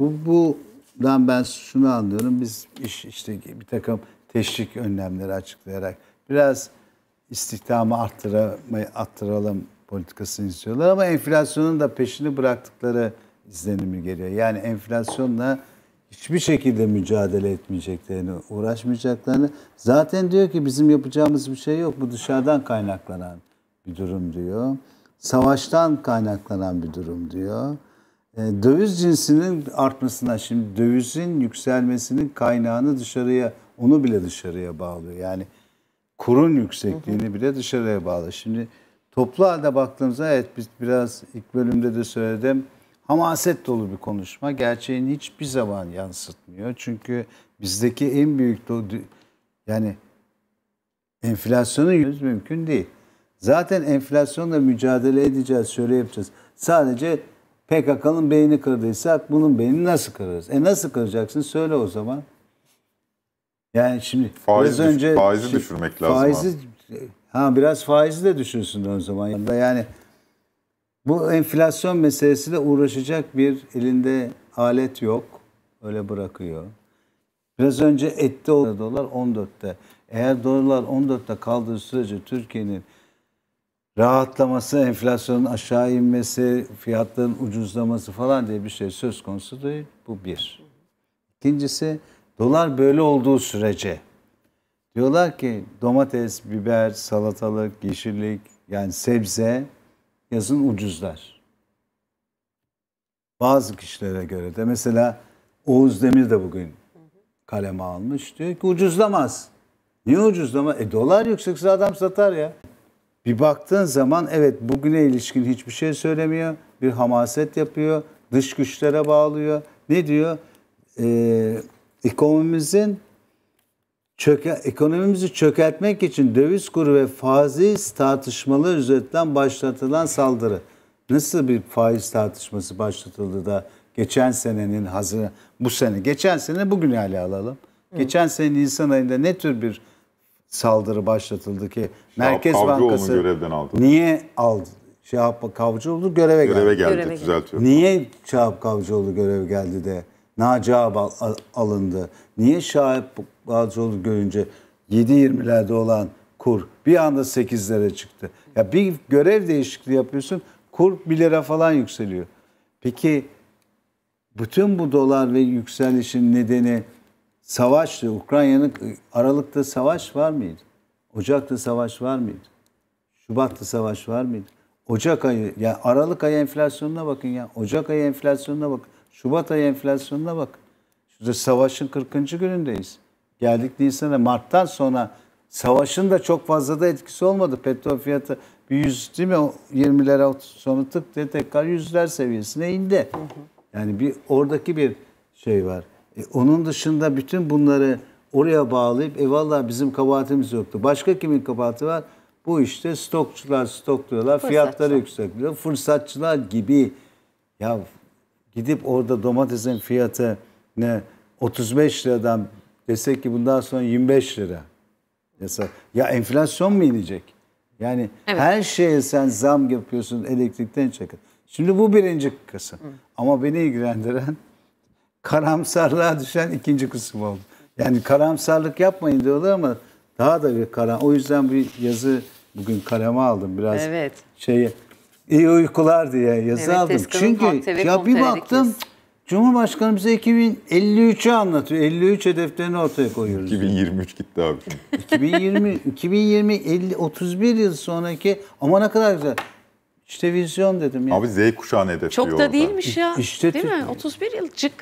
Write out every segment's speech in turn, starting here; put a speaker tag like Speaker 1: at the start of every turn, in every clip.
Speaker 1: Bu, buradan ben şunu anlıyorum. Biz iş, işte bir takım teşvik önlemleri açıklayarak biraz istihdamı arttırmayı arttıralım politikasını istiyorlar ama enflasyonun da peşini bıraktıkları izlenimi geliyor. Yani enflasyonla hiçbir şekilde mücadele etmeyeceklerini, uğraşmayacaklarını zaten diyor ki bizim yapacağımız bir şey yok. Bu dışarıdan kaynaklanan bir durum diyor. Savaştan kaynaklanan bir durum diyor. E, döviz cinsinin artmasından şimdi dövizin yükselmesinin kaynağını dışarıya onu bile dışarıya bağlıyor. Yani kurun yüksekliğini bile dışarıya bağlı. Şimdi toplu halde baktığımızda evet biz biraz ilk bölümde de söyledim. Hamaset dolu bir konuşma. Gerçeğin hiçbir zaman yansıtmıyor. Çünkü bizdeki en büyük yani enflasyonun yüz mümkün değil. Zaten enflasyonla mücadele edeceğiz, şöyle yapacağız. Sadece PKK'nın beyni kırdıysak bunun beynini nasıl kırarız? E nasıl kıracaksın? Söyle o zaman. Yani şimdi faiz biraz önce faizi şimdi, düşürmek lazım. Faizi ha biraz faizi de düşürsün o zaman. Yani bu enflasyon meselesiyle uğraşacak bir elinde alet yok. Öyle bırakıyor. Biraz önce etti o dolar 14'te. Eğer dolar 14'te kaldığı sürece Türkiye'nin rahatlaması, enflasyonun aşağı inmesi, fiyatların ucuzlaması falan diye bir şey söz konusu değil. Bu bir. İkincisi dolar böyle olduğu sürece diyorlar ki domates, biber, salatalık, yeşillik yani sebze yazın ucuzlar. Bazı kişilere göre de mesela Oğuz Demir de bugün kaleme almış. Diyor ki ucuzlamaz. Niye ucuzlama? E dolar yüksek adam satar ya. Bir baktığın zaman evet bugüne ilişkin hiçbir şey söylemiyor. Bir hamaset yapıyor. Dış güçlere bağlıyor. Ne diyor? Ee, ekonomimizin çöke, ekonomimizi çökertmek için döviz kuru ve faiz tartışmaları üzerinden başlatılan saldırı. Nasıl bir faiz tartışması başlatıldı da geçen senenin hazır bu sene geçen sene bugün hala alalım. Hı. Geçen sene Nisan ayında ne tür bir saldırı başlatıldı ki şey, Merkez Şahap Bankası görevden aldı. Niye aldı? Şahap Kavcıoğlu göreve, göreve geldi. Göreve geldi, Niye Şahap şey Kavcıoğlu göreve geldi de Naci alındı? Niye Şahap Kavcıoğlu görünce 7.20'lerde olan kur bir anda 8'lere çıktı? Ya bir görev değişikliği yapıyorsun, kur 1 lira falan yükseliyor. Peki bütün bu dolar ve yükselişin nedeni savaş, Ukrayna'nın e, Aralık'ta savaş var mıydı? Ocak'ta savaş var mıydı? Şubat'ta savaş var mıydı? Ocak ayı, yani Aralık ayı enflasyonuna bakın ya. Ocak ayı enflasyonuna bakın. Şubat ayı enflasyonuna bakın. Şurada savaşın 40. günündeyiz. Geldik Nisan'a, Mart'tan sonra savaşın da çok fazla da etkisi olmadı. Petrol fiyatı bir yüz değil mi 20'lere sonra tık diye tekrar yüzler seviyesine indi. Yani bir oradaki bir şey var. E, onun dışında bütün bunları oraya bağlayıp e valla bizim kabahatimiz yoktu. Başka kimin kabahati var? Bu işte stokçular stokluyorlar, fiyatları yüksek Fırsatçılar gibi ya gidip orada domatesin fiyatı ne 35 liradan desek ki bundan sonra 25 lira. Ya enflasyon mu inecek? Yani evet. her şeye sen zam yapıyorsun elektrikten çakın. Şimdi bu birinci kısım. Hı. Ama beni ilgilendiren karamsarlığa düşen ikinci kısım oldu. Yani karamsarlık yapmayın diyorlar ama daha da bir karam. O yüzden bir yazı bugün kaleme aldım biraz. Evet. Şey iyi uykular diye yazı evet, aldım. Çünkü ya bir baktım Cumhurbaşkanı bize 2053'ü anlatıyor. 53 hedeflerini ortaya koyuyoruz. 2023 gitti abi. 2020 2020 50 31 yıl sonraki ama ne kadar güzel. İşte vizyon dedim ya. Yani. Abi Z kuşağını hedefliyor Çok da orada. değilmiş ya. İşte değil mi?
Speaker 2: 31 yıl çık.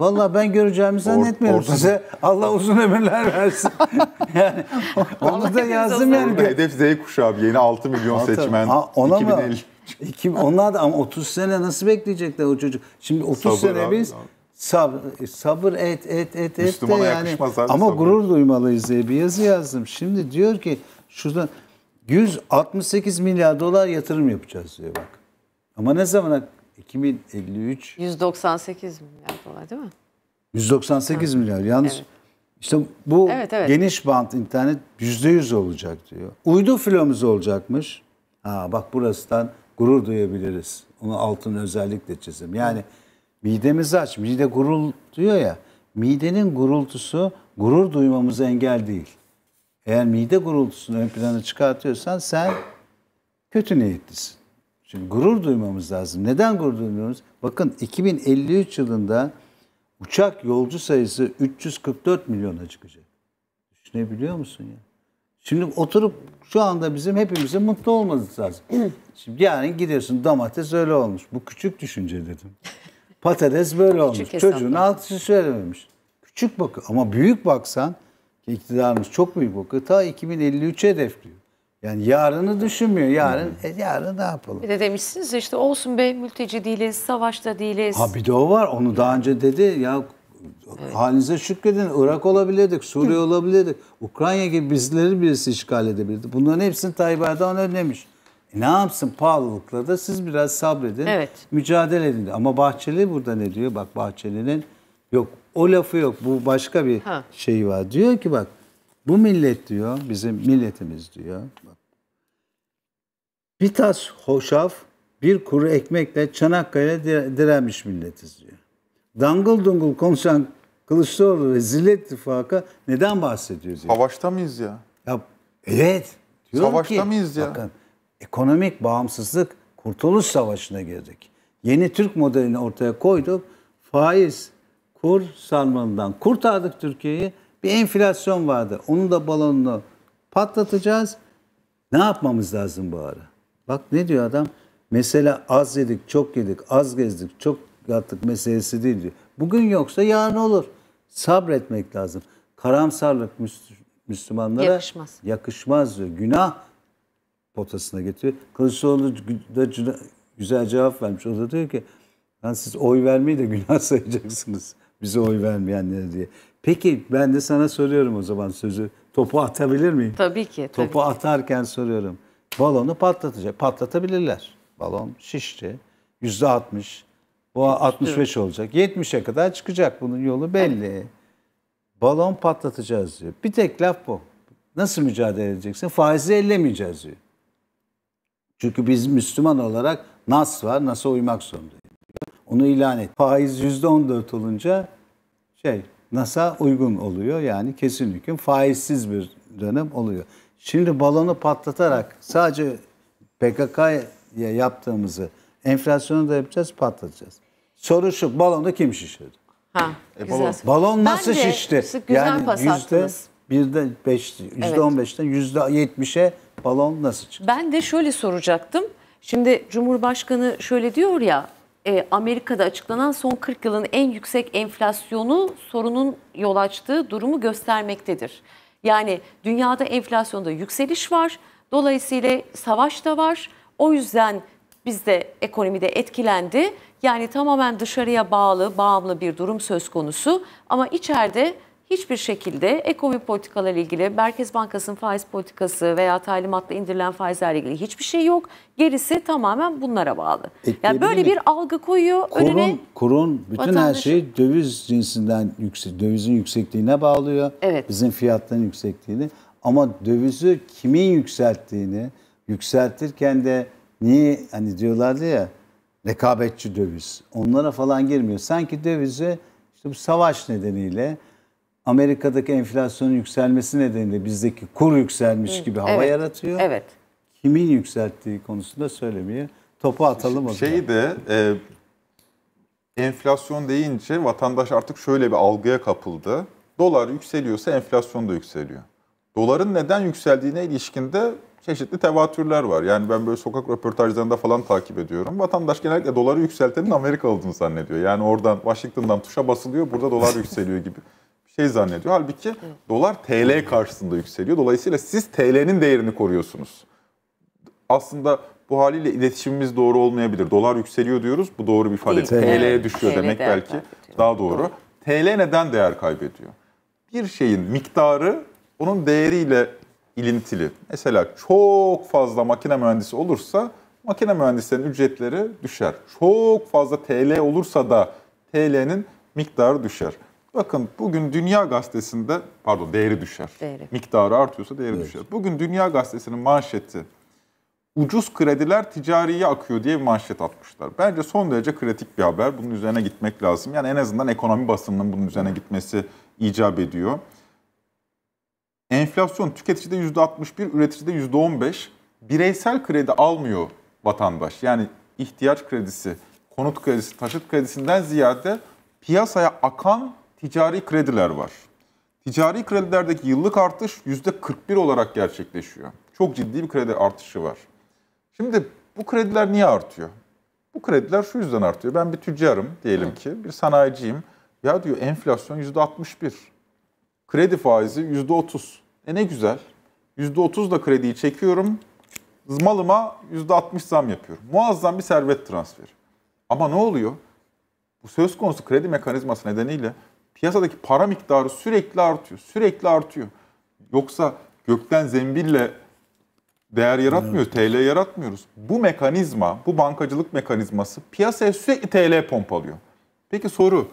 Speaker 1: Vallahi ben göreceğimi zannetmiyorum Or, size. Allah uzun ömürler versin. yani onu da yazdım yani. Orada hedef
Speaker 2: Z kuşağı yeni 6 milyon seçmen. Ha, ona mı?
Speaker 1: 2050. onlar da ama 30 sene nasıl bekleyecekler o çocuk? Şimdi 30 Sabır sene abi, biz abi. sabır, e, sabır et et et et de yani. Ama sabır. gurur duymalıyız diye bir yazı yazdım. Şimdi diyor ki şurada 168 milyar dolar yatırım yapacağız diyor bak. Ama ne zamana 2053 198 milyar dolar değil mi? 198 ha. milyar. Yalnız evet. işte bu evet, evet. geniş bant internet %100 olacak diyor. Uydu filomuz olacakmış. Ha bak burasından gurur duyabiliriz. Onu altını özellikle çizim. Yani Hı. midemizi aç. Mide gurul diyor ya. Midenin gurultusu gurur duymamıza engel değil. Eğer mide gurultusunu ön plana çıkartıyorsan sen kötü niyetlisin. Şimdi gurur duymamız lazım. Neden gurur duymuyoruz? Bakın 2053 yılında uçak yolcu sayısı 344 milyona çıkacak. Düşünebiliyor musun ya? Şimdi oturup şu anda bizim hepimizin mutlu olmamız lazım. Şimdi yani gidiyorsun domates öyle olmuş. Bu küçük düşünce dedim. Patates böyle olmuş. Çocuğun altısı söylememiş. Küçük bakı ama büyük baksan iktidarımız çok büyük bakı. Ta 2053'e hedefliyor. Yani yarını düşünmüyor. Yarın e, yarın ne yapalım? Bir de demişsiniz işte olsun be mülteci değiliz, savaşta değiliz. Ha bir de o var. Onu daha önce dedi ya evet. halinize şükredin. Irak olabilirdik, Suriye olabilirdik. Ukrayna gibi bizleri birisi işgal edebilirdi. Bunların hepsini Tayyip Erdoğan önlemiş. E, ne yapsın pahalılıkla da siz biraz sabredin. Evet. Mücadele edin. Ama Bahçeli burada ne diyor? Bak Bahçeli'nin yok o lafı yok. Bu başka bir ha. şey var. Diyor ki bak bu millet diyor, bizim milletimiz diyor. Bir tas hoşaf, bir kuru ekmekle Çanakkale direnmiş milletiz diyor. Dangıl dungul konuşan Kılıçdaroğlu ve Zillet İttifakı neden bahsediyor? Diyor. Savaşta mıyız ya? ya evet. Savaşta ki, mıyız ya? Bakın, ekonomik bağımsızlık Kurtuluş Savaşı'na girdik. Yeni Türk modelini ortaya koyduk. Faiz, kur sarmalından kurtardık Türkiye'yi bir enflasyon vardı. Onun da balonunu patlatacağız. Ne yapmamız lazım bu ara? Bak ne diyor adam? Mesela az yedik, çok yedik, az gezdik, çok yattık meselesi değil diyor. Bugün yoksa yarın olur. Sabretmek lazım. Karamsarlık Müslümanlara yakışmaz, yakışmaz diyor. Günah potasına getiriyor. Kılıçdaroğlu da güzel cevap vermiş. O da diyor ki ben siz oy vermeyi de günah sayacaksınız. Bize oy vermeyenlere diye. Peki ben de sana soruyorum o zaman sözü. Topu atabilir miyim? Tabii ki. Tabii Topu ki. atarken soruyorum. Balonu patlatacak. Patlatabilirler. Balon şişti. Yüzde altmış. Bu 65 olacak. 70'e kadar çıkacak bunun yolu belli. Balon patlatacağız diyor. Bir tek laf bu. Nasıl mücadele edeceksin? Faizi ellemeyeceğiz diyor. Çünkü biz Müslüman olarak nas var, nasıl uymak zorundayız. Onu ilan et. Faiz %14 olunca şey NASA uygun oluyor. Yani kesin hüküm faizsiz bir dönem oluyor. Şimdi balonu patlatarak sadece PKK'ya yaptığımızı enflasyonu da yapacağız, patlatacağız. Soru şu, balonu kim şişirdi?
Speaker 2: Ha, e, balon. Güzel. balon nasıl Bence şişti? Güzel yani yüzde
Speaker 1: birde beş, yüzde on beşten yüzde yetmişe balon nasıl çıktı? Ben de şöyle soracaktım. Şimdi Cumhurbaşkanı şöyle diyor ya e, Amerika'da açıklanan son 40 yılın en yüksek enflasyonu sorunun yol açtığı durumu göstermektedir. Yani dünyada enflasyonda yükseliş var. Dolayısıyla savaş da var. O yüzden biz de ekonomide etkilendi. Yani tamamen dışarıya bağlı, bağımlı bir durum söz konusu. Ama içeride hiçbir şekilde ekonomi politikalarıyla ilgili Merkez Bankası'nın faiz politikası veya talimatla indirilen faizlerle ilgili hiçbir şey yok. Gerisi tamamen bunlara bağlı. yani böyle mi? bir algı koyuyor kurun, önüne. Kurun bütün vatandaşı. her şeyi döviz cinsinden yüksek, dövizin yüksekliğine bağlıyor. Evet. Bizim fiyatların yüksekliğini. Ama dövizi kimin yükselttiğini, yükseltirken de niye hani diyorlardı ya rekabetçi döviz. Onlara falan girmiyor. Sanki dövizi işte bu savaş nedeniyle Amerika'daki enflasyonun yükselmesi nedeniyle bizdeki kur yükselmiş gibi hava evet. yaratıyor. Evet. Kimin yükselttiği konusunda söylemeye
Speaker 2: topu atalım o zaman. Şey de e, enflasyon deyince vatandaş artık şöyle bir algıya kapıldı. Dolar yükseliyorsa enflasyon da yükseliyor. Doların neden yükseldiğine ilişkinde çeşitli tevatürler var. Yani ben böyle sokak röportajlarında falan takip ediyorum. Vatandaş genellikle doları yükseltenin Amerika olduğunu zannediyor. Yani oradan Washington'dan tuşa basılıyor, burada dolar yükseliyor gibi şey zannediyor. Halbuki Hı. dolar TL karşısında yükseliyor. Dolayısıyla siz TL'nin değerini koruyorsunuz. Aslında bu haliyle iletişimimiz doğru olmayabilir. Dolar yükseliyor diyoruz. Bu doğru bir ifade. TL düşüyor TL demek belki daha doğru. doğru. TL neden değer kaybediyor? Bir şeyin miktarı onun değeriyle ilintili. Mesela çok fazla makine mühendisi olursa makine mühendislerinin ücretleri düşer. Çok fazla TL olursa da TL'nin miktarı düşer. Bakın bugün Dünya Gazetesi'nde, pardon değeri düşer. Değeri. Miktarı artıyorsa değeri evet. düşer. Bugün Dünya Gazetesi'nin manşeti ucuz krediler ticariye akıyor diye bir manşet atmışlar. Bence son derece kritik bir haber. Bunun üzerine gitmek lazım. Yani en azından ekonomi basınının bunun üzerine gitmesi icap ediyor. Enflasyon tüketicide %61, üreticide %15. Bireysel kredi almıyor vatandaş. Yani ihtiyaç kredisi, konut kredisi, taşıt kredisinden ziyade piyasaya akan ticari krediler var. Ticari kredilerdeki yıllık artış %41 olarak gerçekleşiyor. Çok ciddi bir kredi artışı var. Şimdi bu krediler niye artıyor? Bu krediler şu yüzden artıyor. Ben bir tüccarım diyelim ki, bir sanayiciyim. Ya diyor enflasyon %61. Kredi faizi %30. E ne güzel. %30 da krediyi çekiyorum. Malıma %60 zam yapıyorum. Muazzam bir servet transferi. Ama ne oluyor? Bu söz konusu kredi mekanizması nedeniyle piyasadaki para miktarı sürekli artıyor. Sürekli artıyor. Yoksa gökten zembille değer yaratmıyor, evet. TL yaratmıyoruz. Bu mekanizma, bu bankacılık mekanizması piyasaya sürekli TL pompalıyor. Peki soru,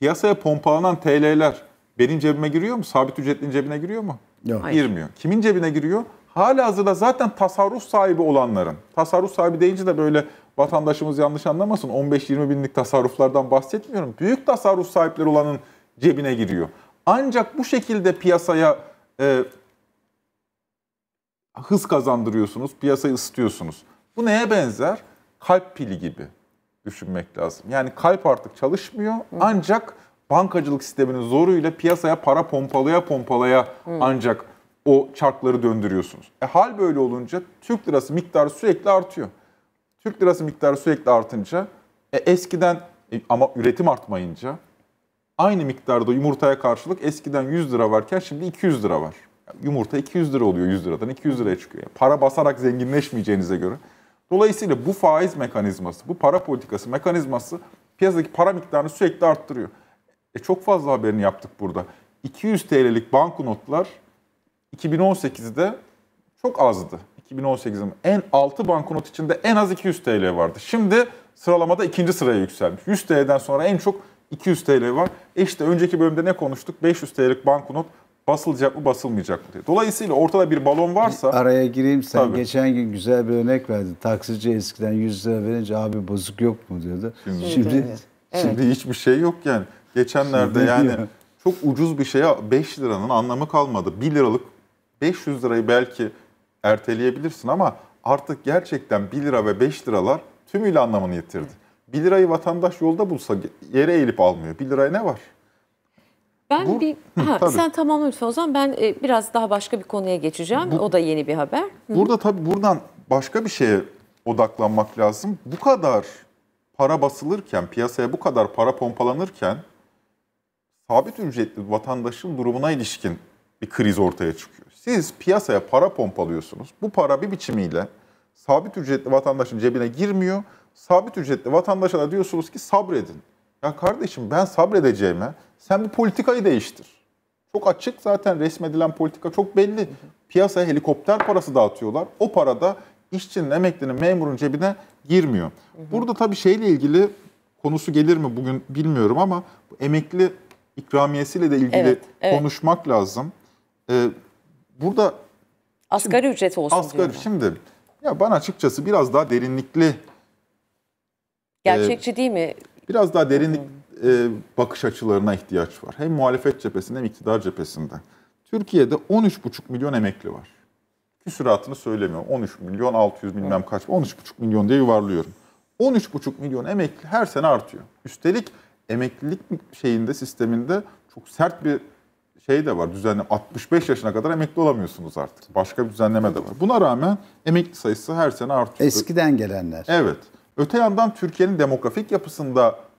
Speaker 2: piyasaya pompalanan TL'ler benim cebime giriyor mu? Sabit ücretlinin cebine giriyor mu? Yok. Hayır. Girmiyor. Kimin cebine giriyor? Hala hazırda zaten tasarruf sahibi olanların. Tasarruf sahibi deyince de böyle vatandaşımız yanlış anlamasın 15-20 binlik tasarruflardan bahsetmiyorum. Büyük tasarruf sahipleri olanın cebine giriyor. Ancak bu şekilde piyasaya e, hız kazandırıyorsunuz, piyasayı ısıtıyorsunuz. Bu neye benzer? Kalp pili gibi düşünmek lazım. Yani kalp artık çalışmıyor ancak bankacılık sisteminin zoruyla piyasaya para pompalaya pompalaya ancak o çarkları döndürüyorsunuz. E, hal böyle olunca Türk lirası miktarı sürekli artıyor. Türk lirası miktarı sürekli artınca e, eskiden e, ama üretim artmayınca aynı miktarda yumurtaya karşılık eskiden 100 lira varken şimdi 200 lira var. Yani yumurta 200 lira oluyor 100 liradan 200 liraya çıkıyor. Yani para basarak zenginleşmeyeceğinize göre. Dolayısıyla bu faiz mekanizması, bu para politikası mekanizması piyasadaki para miktarını sürekli arttırıyor. E çok fazla haberini yaptık burada. 200 TL'lik banknotlar 2018'de çok azdı. 2018'in en altı banknot içinde en az 200 TL vardı. Şimdi sıralamada ikinci sıraya yükselmiş. 100 TL'den sonra en çok 200 TL var. E işte önceki bölümde ne konuştuk? 500 TL'lik banknot basılacak mı basılmayacak mı diye. Dolayısıyla ortada bir balon varsa... Araya gireyim sen tabii.
Speaker 1: geçen gün güzel bir örnek verdin. Taksici eskiden 100 lira verince abi bozuk yok mu diyordu. Şimdi, şimdi, şimdi evet. hiçbir şey yok
Speaker 2: yani. Geçenlerde şimdi yani ya. çok ucuz bir şeye 5 liranın anlamı kalmadı. 1 liralık 500 lirayı belki erteleyebilirsin ama artık gerçekten 1 lira ve 5 liralar tümüyle anlamını yitirdi. 1 lirayı vatandaş yolda bulsa yere eğilip almıyor. 1 liraya ne var?
Speaker 1: Ben Bu, bir ha, tabii. sen tamam lütfen o zaman ben e, biraz daha başka bir konuya geçeceğim. Bu, o da yeni bir haber. Hı. Burada
Speaker 2: tabii buradan başka bir şeye odaklanmak lazım. Bu kadar para basılırken, piyasaya bu kadar para pompalanırken sabit ücretli vatandaşın durumuna ilişkin bir kriz ortaya çıkıyor. Siz piyasaya para pompalıyorsunuz. Bu para bir biçimiyle sabit ücretli vatandaşın cebine girmiyor. Sabit ücretli vatandaşa da diyorsunuz ki sabredin. Ya kardeşim ben sabredeceğime sen bir politikayı değiştir. Çok açık zaten resmedilen politika çok belli. Piyasaya helikopter parası dağıtıyorlar. O para da işçinin, emeklinin, memurun cebine girmiyor. Burada tabii şeyle ilgili konusu gelir mi bugün bilmiyorum ama emekli ikramiyesiyle de ilgili evet, evet. konuşmak lazım. Ee, burada
Speaker 1: asgari şimdi, ücret olsun asgari, diyorlar.
Speaker 2: Şimdi ya bana açıkçası biraz daha derinlikli e, gerçekçi e, değil mi? Biraz daha derinlik e, bakış açılarına ihtiyaç var. Hem muhalefet cephesinde hem iktidar cephesinde. Türkiye'de 13,5 milyon emekli var. Küsuratını söylemiyorum. 13 milyon 600 bilmem kaç. 13,5 milyon diye yuvarlıyorum. 13,5 milyon emekli her sene artıyor. Üstelik emeklilik şeyinde sisteminde çok sert bir şey de var düzenle 65 yaşına kadar emekli olamıyorsunuz artık. Başka bir düzenleme de var. Buna rağmen emekli sayısı her sene artıyor. Eskiden gelenler. Evet. Öte yandan Türkiye'nin demografik yapısında